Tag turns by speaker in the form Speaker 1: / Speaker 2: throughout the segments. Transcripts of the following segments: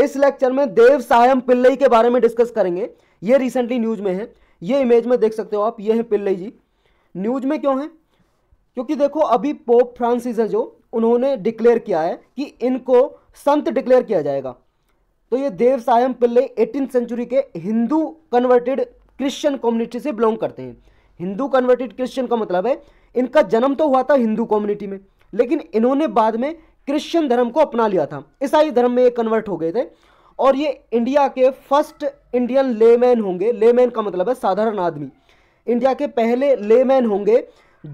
Speaker 1: इस लेक्चर में देव सायम पिल्लई के बारे में डिस्कस करेंगे ये रिसेंटली न्यूज में है ये इमेज में देख सकते हो आप ये हैं पिल्लई जी न्यूज में क्यों है क्योंकि देखो अभी पोप फ्रांसिस है जो उन्होंने डिक्लेयर किया है कि इनको संत डिक्लेयर किया जाएगा तो ये Devasahayam Pillai eighteen century के हिंदू कन्वर्टेड क्रिश्चियन कम्युनिटी से बिलोंग करते हैं हिंदू कन्वर्टेड क्रिश्चियन का मतलब है इनका जन्म तो हुआ था हिंदू कम्युनिटी में लेकिन इन्होंने बाद में क्रिश्चियन धर्म को अपना लिया था ईसाई धर्म में ये कन्वर्ट हो गए थे और ये इंडिया के फर्स्ट इंडियन लेमैन होंगे लेमैन का मतलब है साधारण आदमी इंडिया के पहले लेमैन होंगे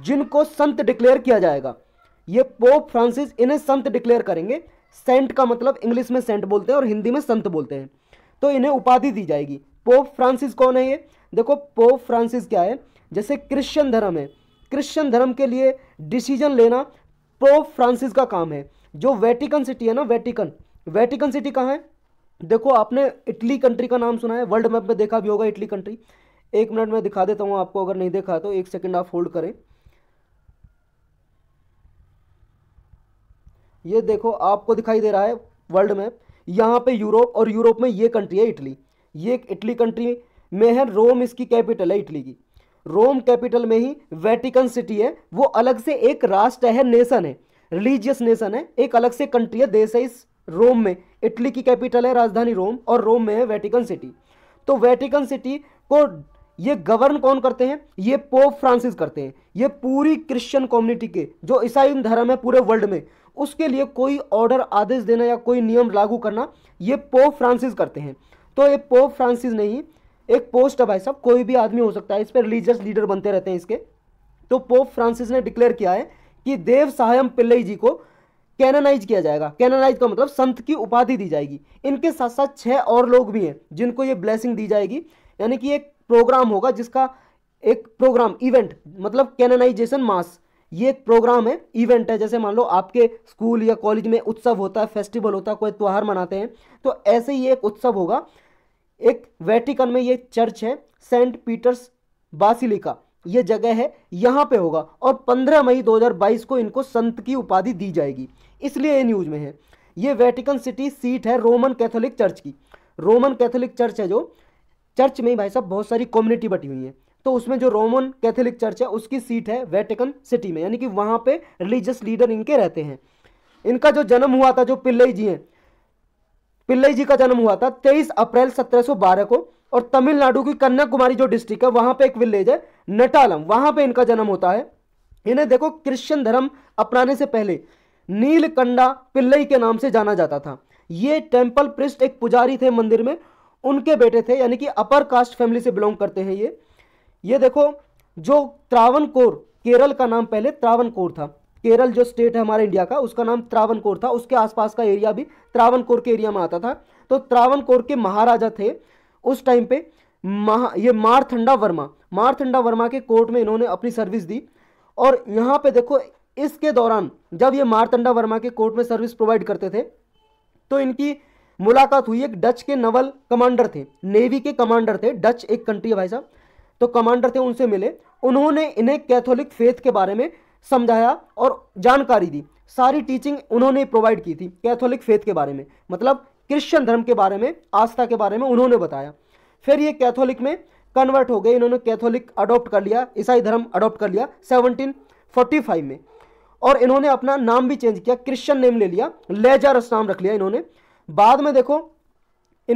Speaker 1: जिनको संत डिक्लेयर किया जाएगा ये पोप फ्रांसिस इन्हें संत डिक्लेयर करेंगे सेंट का मतलब इंग्लिश में सेंट बोलते हैं और हिंदी में संत बोलते हैं तो इन्हें उपाधि दी जाएगी पोप फ्रांसिस कौन है ये देखो पोप फ्रांसिस क्या है जैसे क्रिश्चियन धर्म है क्रिश्चियन धर्म के लिए डिसीजन लेना पोप फ्रांसिस का काम है जो वेटिकन सिटी है ना वेटिकन वेटिकन सिटी कहाँ है देखो आपने इटली कंट्री का नाम सुना है वर्ल्ड मैप में देखा भी होगा इटली कंट्री एक मिनट में दिखा देता हूँ आपको अगर नहीं देखा तो एक सेकेंड आप होल्ड करें ये देखो आपको दिखाई दे रहा है वर्ल्ड मैप यहाँ पे यूरोप और यूरोप में ये कंट्री है इटली ये इटली कंट्री में है रोम इसकी कैपिटल है इटली की रोम कैपिटल में ही वेटिकन सिटी है वो अलग से एक राष्ट्र है नेशन है रिलीजियस नेशन है एक अलग से कंट्री है देश है इस रोम में इटली की कैपिटल है राजधानी रोम और रोम में है वेटिकन सिटी तो वेटिकन सिटी को ये गवर्न कौन करते हैं ये पोप फ्रांसिस करते हैं ये पूरी क्रिश्चियन कम्युनिटी के जो ईसाई धर्म है पूरे वर्ल्ड में उसके लिए कोई ऑर्डर आदेश देना या कोई नियम लागू करना ये पोप फ्रांसिस करते हैं तो ये पोप फ्रांसिस नहीं एक पोस्ट है भाई साहब कोई भी आदमी हो सकता है इस पर रिलीजियस लीडर बनते रहते हैं इसके तो पोप फ्रांसिस ने डिक्लेयर किया है कि देव सहायम पिल्लई जी को कैननाइज किया जाएगा कैननाइज का मतलब संत की उपाधि दी जाएगी इनके साथ साथ छः और लोग भी हैं जिनको ये ब्लेसिंग दी जाएगी यानी कि एक प्रोग्राम होगा जिसका एक प्रोग्राम इवेंट मतलब कैननाइजेशन मास ये एक प्रोग्राम है इवेंट है जैसे मान लो आपके स्कूल या कॉलेज में उत्सव होता है फेस्टिवल होता है कोई त्यौहार मनाते हैं तो ऐसे ही एक उत्सव होगा एक वेटिकन में ये चर्च है सेंट पीटर्स बासिलिका ये जगह है यहाँ पे होगा और 15 मई 2022 को इनको संत की उपाधि दी जाएगी इसलिए ये न्यूज़ में है ये वेटिकन सिटी सीट है रोमन कैथोलिक चर्च की रोमन कैथोलिक चर्च है जो चर्च में भाई साहब बहुत सारी कम्युनिटी बटी हुई है तो उसमें जो रोमन कैथोलिक चर्च है उसकी सीट है वेटिकन सिटी में यानी कि वहाँ पर रिलीजियस लीडर इनके रहते हैं इनका जो जन्म हुआ था जो पिल्लई जी हैं पिल्लई जी का जन्म हुआ था 23 अप्रैल 1712 को और तमिलनाडु की कन्याकुमारी जो डिस्ट्रिक्ट है वहां पे एक विलेज है नटालम वहां पे इनका जन्म होता है इन्हें देखो क्रिश्चियन धर्म अपनाने से पहले नीलकंडा पिल्लई के नाम से जाना जाता था ये टेम्पल प्रिस्ट एक पुजारी थे मंदिर में उनके बेटे थे यानी कि अपर कास्ट फैमिली से बिलोंग करते हैं ये ये देखो जो त्रावणकोर केरल का नाम पहले त्रावणकोर था केरल जो स्टेट है हमारे इंडिया का उसका नाम कोर था उसके आसपास का एरिया भी कोर के एरिया में आता था तो त्रावणकोर के महाराजा थे उस टाइम पे महा ये मारथंडा वर्मा मारथंडा वर्मा के कोर्ट में इन्होंने अपनी सर्विस दी और यहाँ पे देखो इसके दौरान जब ये मारथंडा वर्मा के कोर्ट में सर्विस प्रोवाइड करते थे तो इनकी मुलाकात हुई एक डच के नवल कमांडर थे नेवी के कमांडर थे डच एक कंट्री है भाई साहब तो कमांडर थे उनसे मिले उन्होंने इन्हें कैथोलिक फेथ के बारे में समझाया और जानकारी दी सारी टीचिंग उन्होंने प्रोवाइड की थी कैथोलिक फेथ के बारे में मतलब क्रिश्चियन धर्म के बारे में आस्था के बारे में उन्होंने बताया फिर ये कैथोलिक में कन्वर्ट हो गए इन्होंने कैथोलिक अडॉप्ट कर लिया ईसाई धर्म अडॉप्ट कर लिया 1745 में और इन्होंने अपना नाम भी चेंज किया क्रिश्चियन नेम ले लिया लेजारस नाम रख लिया इन्होंने बाद में देखो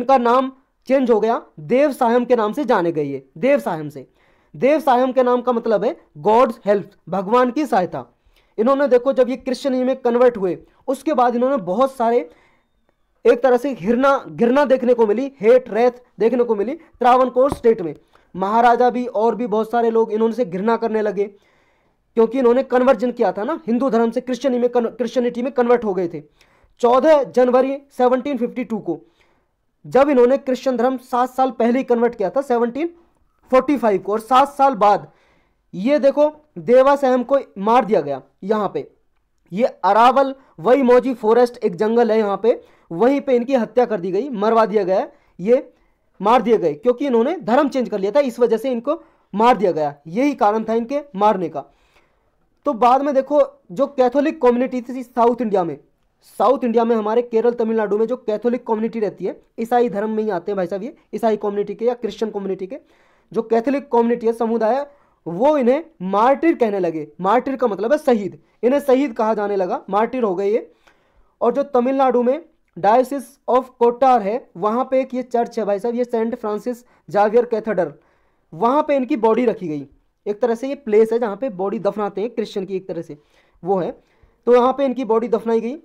Speaker 1: इनका नाम चेंज हो गया देव साहम के नाम से जाने गए ये देव साहम से देव सायम के नाम का मतलब है गॉड्स हेल्प भगवान की सहायता इन्होंने देखो जब ये क्रिश्चन में कन्वर्ट हुए उसके बाद इन्होंने बहुत सारे एक तरह से घिरना घिरना देखने को मिली हेट रेथ देखने को मिली कोर स्टेट में महाराजा भी और भी बहुत सारे लोग इन्होंने से घृणा करने लगे क्योंकि इन्होंने कन्वर्जन किया था ना हिंदू धर्म से क्रिश्चन में क्रिश्चनिटी में कन्वर्ट हो गए थे 14 जनवरी 1752 को जब इन्होंने क्रिश्चियन धर्म सात साल पहले ही कन्वर्ट किया था सेवनटीन फोर्टी फाइव को और सात साल बाद ये देखो देवा सहम को मार दिया गया यहाँ पे ये अरावल वही मौजी फॉरेस्ट एक जंगल है यहाँ पे वहीं पे इनकी हत्या कर दी गई मरवा दिया गया ये मार दिए गए क्योंकि इन्होंने धर्म चेंज कर लिया था इस वजह से इनको मार दिया गया यही कारण था इनके मारने का तो बाद में देखो जो कैथोलिक कम्युनिटी थी साउथ इंडिया में साउथ इंडिया में हमारे केरल तमिलनाडु में जो कैथोलिक कम्युनिटी रहती है ईसाई धर्म में ही आते हैं भाई साहब ये ईसाई कम्युनिटी के या क्रिश्चियन कम्युनिटी के जो कैथोलिक कम्युनिटी है समुदाय है वो इन्हें मार्टिर कहने लगे मार्टिर का मतलब है शहीद इन्हें शहीद कहा जाने लगा मार्टिर हो गए ये और जो तमिलनाडु में डायोसिस ऑफ कोटार है वहाँ पे एक ये चर्च है भाई साहब ये सेंट फ्रांसिस जावियर कैथेडर वहाँ पे इनकी बॉडी रखी गई एक तरह से ये प्लेस है जहाँ पे बॉडी दफनाते हैं क्रिश्चियन की एक तरह से वो है तो यहाँ पे इनकी बॉडी दफनाई गई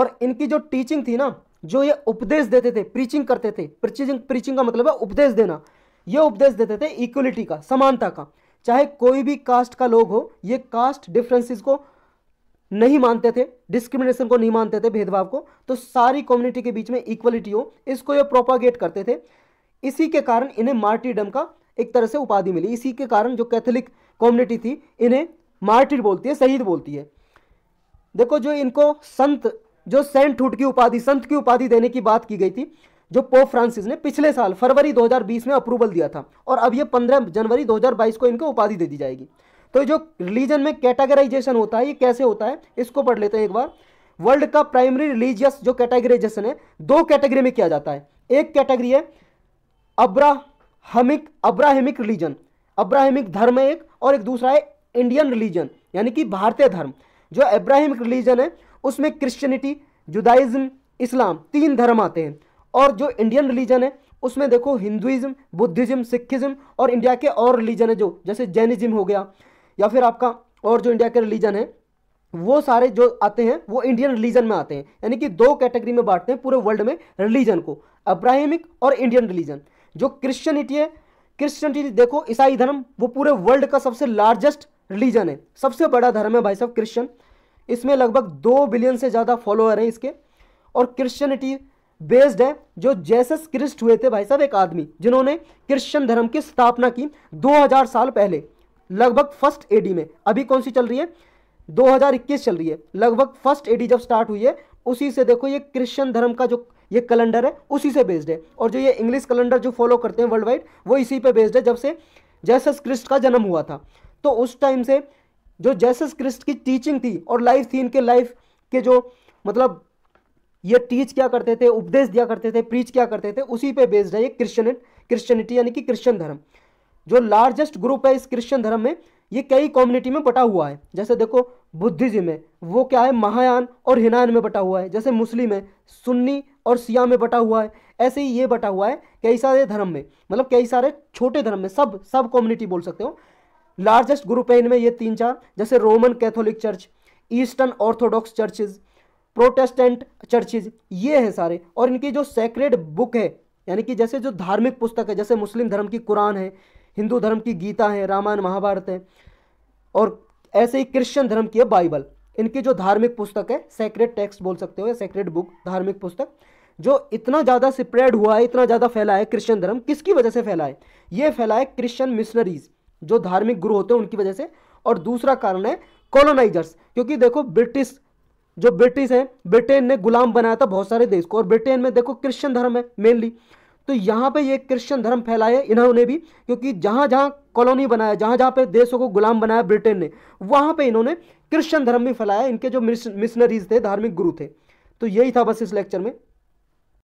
Speaker 1: और इनकी जो टीचिंग थी ना जो ये उपदेश देते थे प्रीचिंग करते थे प्रीचिंग प्रीचिंग का मतलब है उपदेश देना ये उपदेश देते थे इक्वलिटी का समानता का चाहे कोई भी कास्ट का लोग हो ये कास्ट डिफरेंसेस को नहीं मानते थे डिस्क्रिमिनेशन को नहीं मानते थे भेदभाव को तो सारी कम्युनिटी के बीच में इक्वलिटी हो इसको ये प्रोपागेट करते थे इसी के कारण इन्हें मार्टिडम का एक तरह से उपाधि मिली इसी के कारण जो कैथोलिक कम्युनिटी थी इन्हें मार्टिर बोलती है शहीद बोलती है देखो जो इनको संत जो सेंट हुड की उपाधि संत की उपाधि देने की बात की गई थी जो पोप फ्रांसिस ने पिछले साल फरवरी 2020 में अप्रूवल दिया था और अब ये 15 जनवरी 2022 को इनको उपाधि दे दी जाएगी तो जो रिलीजन में कैटेगराइजेशन होता है ये कैसे होता है इसको पढ़ लेते हैं एक बार वर्ल्ड का प्राइमरी रिलीजियस जो कैटेगराइजेशन है दो कैटेगरी में किया जाता है एक कैटेगरी है अब्राहमिक अब्राहमिक रिलीजन अब्राहमिक धर्म है एक और एक दूसरा है इंडियन रिलीजन यानी कि भारतीय धर्म जो अब्राहमिक रिलीजन है उसमें क्रिश्चियनिटी जुदाइज्म इस्लाम तीन धर्म आते हैं और जो इंडियन रिलीजन है उसमें देखो हिंदुइज्म बुद्धिज्म सिखिज्म और इंडिया के और रिलीजन है जो जैसे जैनिज्म हो गया या फिर आपका और जो इंडिया के रिलीजन है वो सारे जो आते हैं वो इंडियन रिलीजन में आते हैं यानी कि दो कैटेगरी में बांटते हैं पूरे वर्ल्ड में रिलीजन को अब्राहमिक और इंडियन रिलीजन जो क्रिश्चनिटी है क्रिश्चनिटी देखो ईसाई धर्म वो पूरे वर्ल्ड का सबसे लार्जेस्ट रिलीजन है सबसे बड़ा धर्म है भाई साहब क्रिश्चियन इसमें लगभग दो बिलियन से ज़्यादा फॉलोअर हैं इसके और क्रिश्चनिटी बेस्ड है जो जैसस क्रिस्ट हुए थे भाई साहब एक आदमी जिन्होंने क्रिश्चियन धर्म की स्थापना की 2000 साल पहले लगभग फर्स्ट एडी में अभी कौन सी चल रही है 2021 चल रही है लगभग फर्स्ट एडी जब स्टार्ट हुई है उसी से देखो ये क्रिश्चियन धर्म का जो ये कैलेंडर है उसी से बेस्ड है और जो ये इंग्लिश कैलेंडर जो फॉलो करते हैं वर्ल्ड वाइड वो इसी पे बेस्ड है जब से जैसस क्रिस्ट का जन्म हुआ था तो उस टाइम से जो जैसस क्रिस्ट की टीचिंग थी और लाइफ थी इनके लाइफ के जो मतलब ये टीच क्या करते थे उपदेश दिया करते थे प्रीच क्या करते थे उसी पे बेस्ड है ये क्रिश्चियन क्रिश्चियनिटी यानी कि क्रिश्चियन धर्म जो लार्जेस्ट ग्रुप है इस क्रिश्चियन धर्म में ये कई कम्युनिटी में बटा हुआ है जैसे देखो बुद्धिज्म है वो क्या है महायान और हिनायन में बटा हुआ है जैसे मुस्लिम है सुन्नी और सिया में बटा हुआ है ऐसे ही ये बटा हुआ है कई सारे धर्म में मतलब कई सारे छोटे धर्म में सब सब कम्युनिटी बोल सकते हो लार्जेस्ट ग्रुप है इनमें ये तीन चार जैसे Roman Catholic church eastern orthodox churches Protestant churches ये हैं सारे और इनकी जो सेक्रेड बुक है यानी कि जैसे जो धार्मिक पुस्तक है जैसे मुस्लिम धर्म की कुरान है हिंदू धर्म की गीता है रामायण महाभारत है और ऐसे ही क्रिश्चियन धर्म की है बाइबल इनकी जो धार्मिक पुस्तक है सेक्रेड टेक्स्ट बोल सकते हो या सेक्रेड बुक धार्मिक पुस्तक जो इतना ज़्यादा स्प्रेड हुआ है इतना ज़्यादा फैला है क्रिश्चियन धर्म किसकी वजह से फैला है ये फैला है क्रिश्चियन मिशनरीज जो धार्मिक गुरु होते हैं उनकी वजह से और दूसरा कारण है कॉलोनाइजर्स क्योंकि देखो ब्रिटिश जो ब्रिटिश हैं ब्रिटेन ने गुलाम बनाया था बहुत सारे देश को और ब्रिटेन में देखो क्रिश्चियन धर्म है मेनली तो यहाँ पे ये क्रिश्चियन धर्म फैलाए इन्होंने भी क्योंकि जहाँ जहाँ कॉलोनी बनाया जहाँ जहाँ पे देशों को गुलाम बनाया ब्रिटेन ने वहाँ पे इन्होंने क्रिश्चियन धर्म भी फैलाया इनके जो मिशनरीज थे धार्मिक गुरु थे तो यही था बस इस लेक्चर में